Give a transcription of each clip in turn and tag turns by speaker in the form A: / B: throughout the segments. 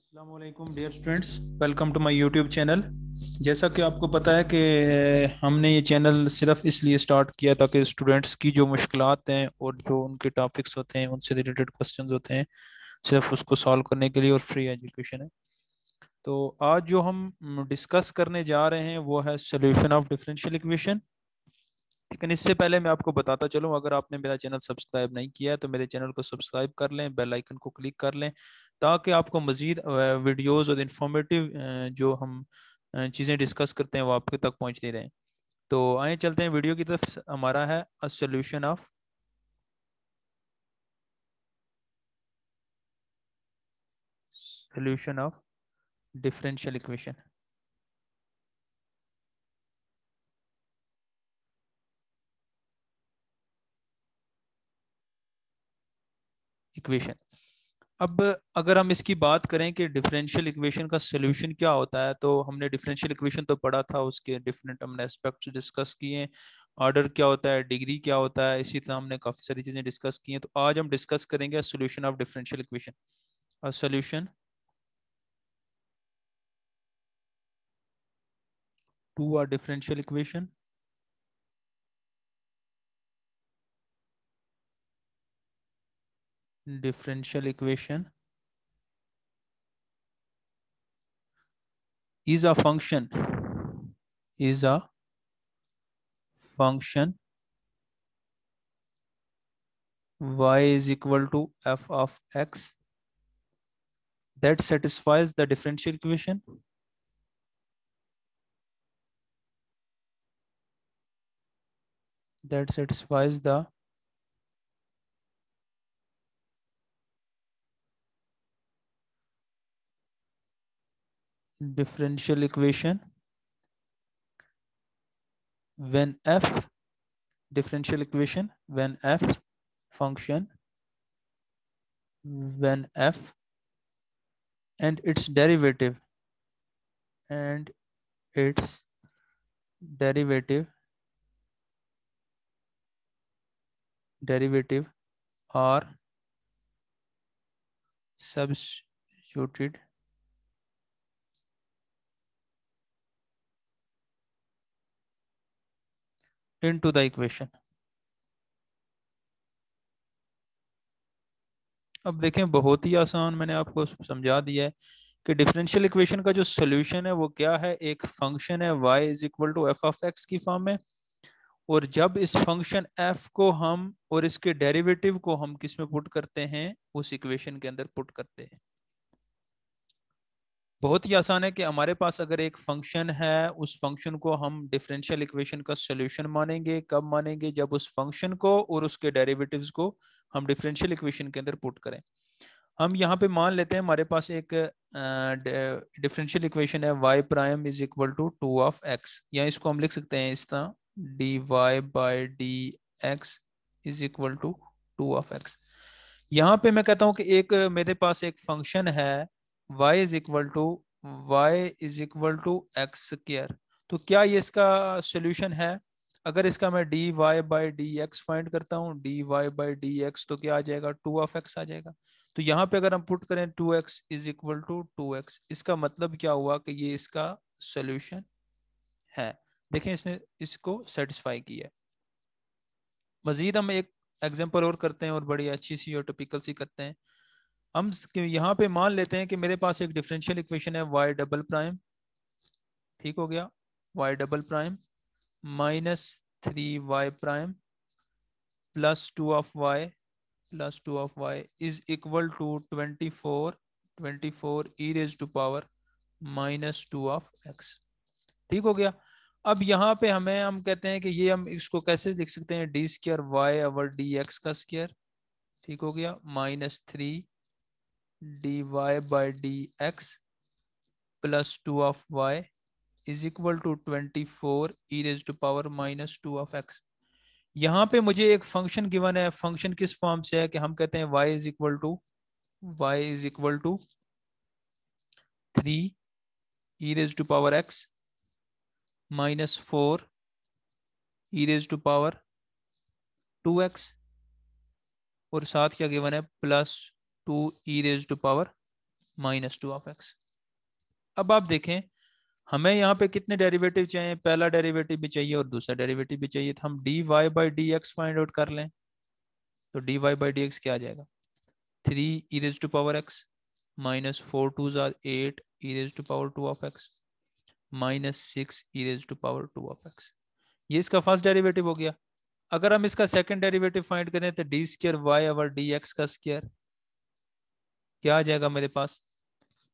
A: Aslam dear students welcome to my YouTube channel जैसा कि आपको पता है कि हमने ये चैनल सिर्फ इसलिए स्टार्ट किया ताकि स्टूडेंट्स की जो मुश्किल हैं और जो उनके टॉपिक्स होते हैं उनसे रिलेटेड क्वेश्चन होते हैं सिर्फ उसको सॉल्व करने के लिए और फ्री एजुकेशन है तो आज जो हम डिस्कस करने जा रहे हैं वो है सोल्यूशन ऑफ डिफरेंशियल इक्वेशन लेकिन इससे पहले मैं आपको बताता चलूं अगर आपने मेरा चैनल सब्सक्राइब नहीं किया है तो मेरे चैनल को सब्सक्राइब कर लें बेल आइकन को क्लिक कर लें ताकि आपको मज़ीद वीडियोस और इन्फॉर्मेटिव जो हम चीज़ें डिस्कस करते हैं वो आपके तक पहुँचती रहें तो आए चलते हैं वीडियो की तरफ हमारा है a solution of solution of differential equation equation अब अगर हम इसकी बात करें कि डिफरेंशियल इक्वेशन का सोल्यूशन क्या होता है तो हमने डिफरेंशियल इक्वेशन तो पढ़ा था उसके डिफरेंट हमने एस्पेक्ट डिस्कस किए ऑर्डर क्या होता है डिग्री क्या होता है इसी तरह हमने काफ़ी सारी चीज़ें डिस्कस की हैं तो आज हम डिस्कस करेंगे solution of differential equation solution to our differential equation differential equation is a function is a function y is equal to f of x that satisfies the differential equation that satisfies the differential equation when f differential equation when f function when f and its derivative and its derivative derivative are substituted into the equation अब देखें बहुत ही आसान मैंने आपको समझा दिया है कि डिफरेंशियल इक्वेशन का जो सोल्यूशन है वो क्या है एक फंक्शन है y is equal to f of x की फॉर्म में और जब इस फंक्शन f को हम और इसके डेरिवेटिव को हम किस में पुट करते हैं उस इक्वेशन के अंदर पुट करते हैं बहुत ही आसान है कि हमारे पास अगर एक फंक्शन है उस फंक्शन को हम डिफरेंशियल इक्वेशन का सोल्यूशन मानेंगे कब मानेंगे जब उस फंक्शन को और उसके डेरिवेटिव को हम डिफरेंशियल इक्वेशन के अंदर पुट करें हम यहाँ पे मान लेते हैं हमारे पास एक डिफरेंशियल इक्वेशन है y prime is equal to two of x या इसको हम लिख सकते हैं इस तरह d y by d x is equal to two of x यहाँ पे मैं कहता हूँ कि एक मेरे पास एक फंक्शन है y is equal to y is equal to x square तो क्या ये इसका सोल्यूशन है अगर इसका मैं d y by d x find करता हूँ d y by d x तो क्या आ जाएगा टू ऑफ एक्स आ जाएगा तो यहाँ पे अगर हम पुट करें two x is equal to two x इसका मतलब क्या हुआ कि ये इसका सोल्यूशन है देखें इसने इसको सेटिस्फाई किया मजीद हम एक एग्जाम्पल और करते हैं और बड़ी अच्छी सी और टिपिकल सी करते हैं हम यहाँ पे मान लेते हैं कि मेरे पास एक डिफरेंशियल इक्वेशन है वाई डबल प्राइम ठीक हो गया y double prime minus three y prime plus two of y plus two of y is equal to twenty four twenty four e raise to power minus two of x ठीक हो गया अब यहाँ पे हमें हम कहते हैं कि ये हम इसको कैसे लिख सकते हैं d square y over d x का स्क्र ठीक हो गया minus three d y by d x plus two of y is equal to twenty four e raise to power minus two of x यहाँ पे मुझे एक function given है function किस फॉर्म से है कि हम कहते हैं y is equal to y is equal to three e raise to power x minus four e raise to power two x और साथ क्या गिवन है plus two e raise to power minus two of x अब आप देखें हमें यहाँ पे कितने डेरिवेटिव चाहिए पहला डेरिवेटिव भी चाहिए और दूसरा डेरिवेटिव भी चाहिए तो हम d y by d x find out कर लें तो d y by d x क्या आ जाएगा three e raise to power x minus four two जार eight e raise to power two of x minus six e raise to power two of x ये इसका first derivative हो गया अगर हम इसका सेकंड डेरिवेटिव फाइंड करें तो d square y over d x का स्क्र क्या आ जाएगा मेरे पास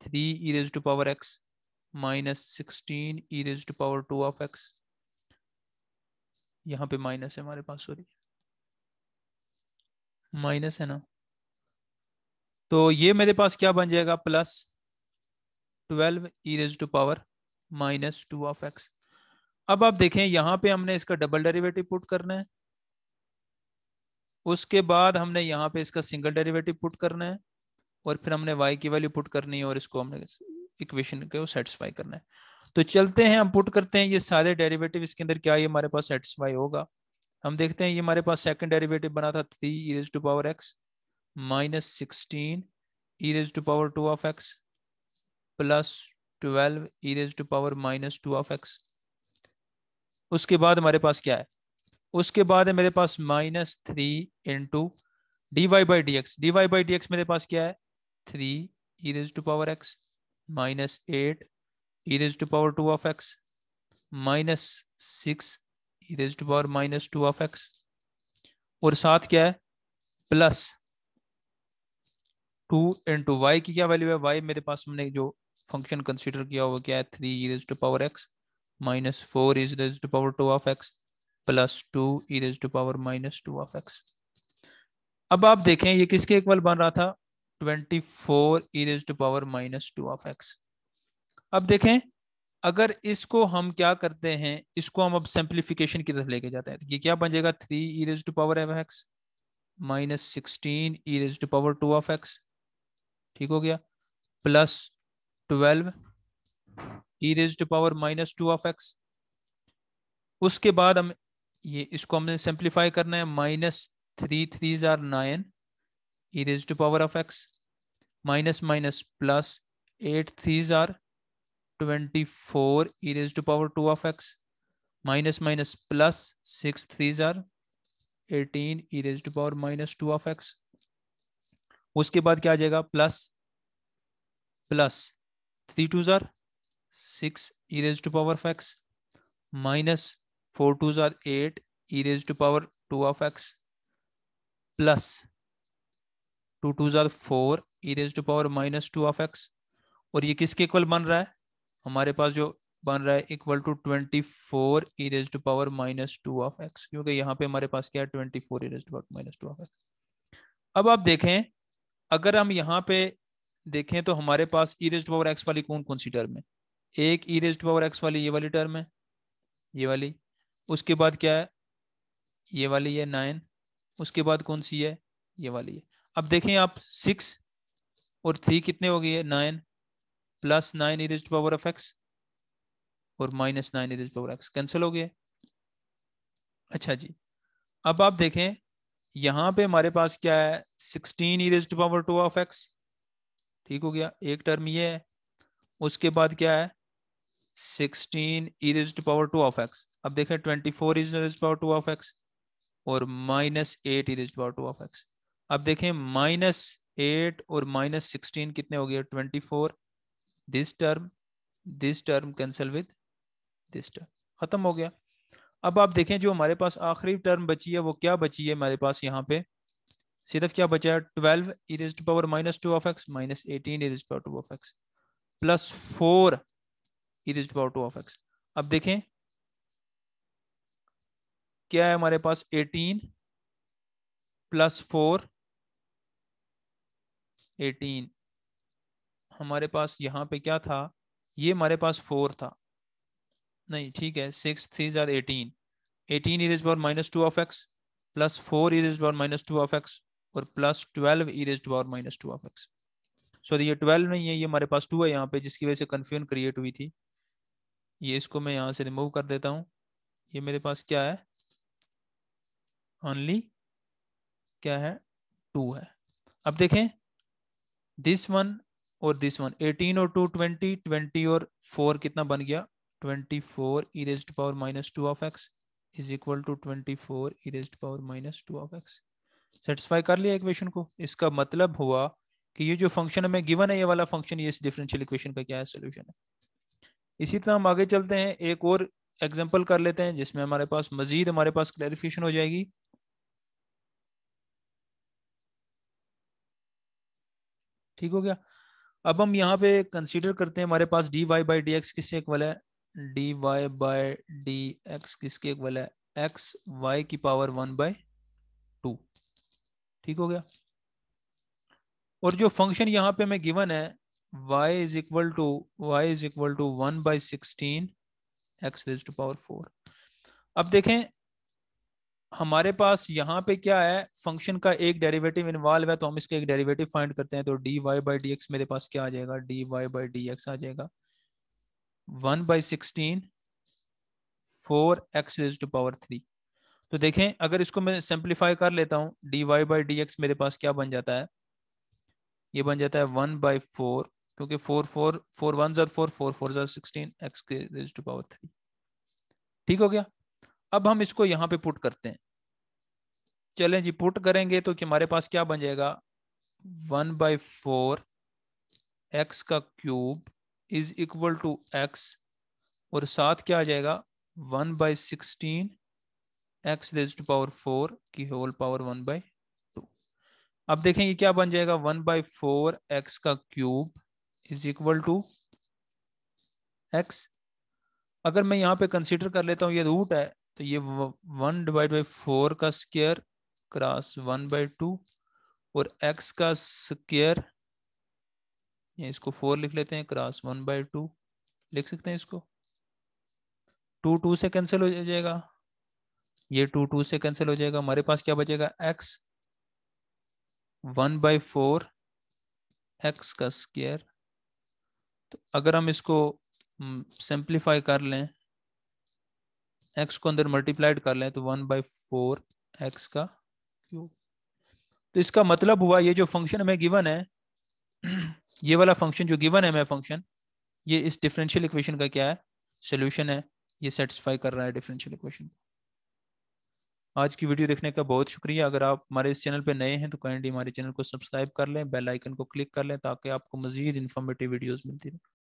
A: three e raise to power x minus sixteen e raise to power two of x यहाँ पे माइनस है हमारे पास सॉरी माइनस है ना तो ये मेरे पास क्या बन जाएगा plus twelve e raise to power minus two of x अब आप देखें यहाँ पे हमने इसका डबल डेरिवेटिव पुट करना है उसके बाद हमने यहाँ पे इसका सिंगल डेरिवेटिव पुट करना है और फिर हमने वाई की वैल्यू पुट करनी है और इसको हमने इक्वेशन को सेटिस्फाई करना है तो चलते हैं हम पुट करते हैं ये सारे डेरिवेटिव इसके अंदर क्या ये हमारे पास सेटिस्फाई होगा हम देखते हैं ये हमारे पास सेकंड डेरिवेटिव बना था three is to power x minus sixteen is to power two of x plus twelve is to power minus two of x उसके बाद हमारे पास क्या है उसके बाद है मेरे पास minus three into d y by d x d y by d x मेरे पास क्या है three e raise to power x minus eight e raise to power two of x minus six e raise to power minus two of x और साथ क्या है plus two into Y की क्या वैल्यू है वाई मेरे पास हमने जो फंक्शन कंसिडर किया हुआ क्या है three e raise to power x minus four is raise to power two of x plus two e raise to power minus two of x अब आप देखें ये किसके इक्वल बन रहा था twenty four e raise to power minus two of x अब देखें अगर इसको हम क्या करते हैं इसको हम अब सिंप्लीफिकेशन की तरफ लेके जाते हैं तो ये क्या बन जाएगा three e raise to power f x minus sixteen e raise to power two of x ठीक हो गया plus twelve e raise to power minus two of x उसके बाद हम ये इसको हमने सिंप्लीफाई करना है माइनस थ्री थ्री जार nine e raised to power of x minus minus plus 8 threes are 24 e raised to power 2 of x minus minus plus 6 threes are 18 e raised to power minus 2 of x उसके बाद क्या आ जाएगा plus plus three two जार six e raise to power of x minus four two जार eight e raise to power two of x plus two two जार four e raise to power minus two of x और ये किसके equal बन रहा है हमारे पास जो बन रहा है equal to twenty four e raise to power minus two of x क्योंकि यहाँ पे हमारे पास क्या है twenty four e raise to power minus two of x अब आप देखें अगर हम यहाँ पे देखें तो हमारे पास e raise to power x वाली कौन कौन सी टर्म है एक e raise to power x वाली ये वाली टर्म है ये वाली उसके बाद क्या है ये वाली है नाइन उसके बाद कौन सी है ये वाली है अब देखें आप सिक्स और थ्री कितने हो गए nine plus nine is power of x और minus nine is power x cancel हो गया अच्छा जी अब आप देखें यहाँ पे हमारे पास क्या है sixteen is power two of x ठीक हो गया एक टर्म ये है उसके बाद क्या है sixteen is power two of x अब देखें twenty four is power two of x और minus eight is power two of x अब देखें माइनस एट और माइनस सिक्सटीन कितने हो गए twenty four this term this term cancel with this term खत्म हो गया अब आप देखें जो हमारे पास आखिरी टर्म बची है वो क्या बची है हमारे पास यहाँ पे सिर्फ क्या बचा है twelve is to power minus two of x minus eighteen is power two of x plus four is power two of x अब देखें क्या है हमारे पास एटीन प्लस फोर एटीन हमारे पास यहाँ पे क्या था ये हमारे पास फोर था नहीं ठीक है सिक्स थ्री जार eighteen eighteen is power minus two of x plus four is power minus two of x और plus twelve is power minus two of x so ये ट्वेल्व नहीं है ये हमारे पास टू है यहाँ पे जिसकी वजह से कन्फ्यूजन क्रिएट हुई थी ये इसको मैं यहाँ से रिमूव कर देता हूँ ये मेरे पास क्या है ओनली क्या है टू है अब देखें दिस वन और दिस वन एटीन और टू ट्वेंटी ट्वेंटी और फोर कितना बन गया twenty four e raise to power minus two of x is equal to twenty four e raise to power minus two of x satisfy कर लिया equation को इसका मतलब हुआ कि ये जो फंक्शन हमें गिवन है ये वाला फंक्शन ये इस डिफरेंशियल इक्वेशन का क्या है सोल्यूशन है इसी तरह हम आगे चलते हैं एक और एग्जाम्पल कर लेते हैं जिसमें हमारे पास मजीद हमारे पास क्लैरिफिकेशन हो जाएगी ठीक हो गया अब हम यहाँ पे कंसीडर करते हैं हमारे पास d y by d x किससे इक्वल है d y by d x किसके इक्वल है एक्स वाई की पावर वन बाई टू ठीक हो गया और जो फंक्शन यहाँ पे हमें गिवन है y is equal to y is equal to one by sixteen x raise to power four अब देखें हमारे पास यहाँ पे क्या है फंक्शन का एक डेरिवेटिव इन्वॉल्व है तो हम इसके एक डेरिवेटिव फाइंड करते हैं तो d y by d x मेरे पास क्या आ जाएगा d y by d x आ जाएगा one by sixteen four x is to power three तो देखें अगर इसको मैं सिंप्लीफाई कर लेता हूँ d y by d x मेरे पास क्या बन जाता है ये बन जाता है वन बाई फोर क्योंकि फोर फोर फोर वन जर फोर फोर फोर जर सिक्सटीन एक्स के रेज टू पावर थ्री ठीक हो गया अब हम इसको यहां पे पुट करते हैं चले जी पुट करेंगे तो कि हमारे पास क्या बन जाएगा वन बाई फोर एक्स का cube is equal to x और साथ क्या आ जाएगा one by sixteen x raise to power four की whole power one by two अब देखेंगे क्या बन जाएगा वन बाई फोर एक्स का cube is equal to x अगर मैं यहां पे कंसिडर कर लेता हूं ये रूट है तो ये वन डिवाइड बाई फोर का square cross one by two और एक्स का स्केयर इसको फोर लिख लेते हैं क्रॉस वन बाई टू लिख सकते हैं इसको टू टू से कैंसिल हो जाएगा ये टू टू से कैंसिल हो जाएगा हमारे पास क्या बचेगा x one by four x का स्केयर तो अगर हम इसको सिंप्लीफाई हम्म, कर लें एक्स को अंदर मल्टीप्लाइड कर लें तो वन बाई फोर एक्स का क्यूब तो इसका मतलब हुआ ये जो फंक्शन हमें गिवन है ये वाला फंक्शन जो गिवन है हमें फंक्शन ये इस डिफरेंशियल इक्वेशन का क्या है सोल्यूशन है ये सेटिस्फाई कर रहा है डिफरेंशियल इक्वेशन आज की वीडियो देखने का बहुत शुक्रिया अगर आप हमारे इस चैनल पर नए हैं तो काइंडली हमारे चैनल को सब्सक्राइब कर लें बेल आइकन को क्लिक कर लें ताकि आपको मजीद इन्फॉर्मेटिव वीडियोस मिलती रहे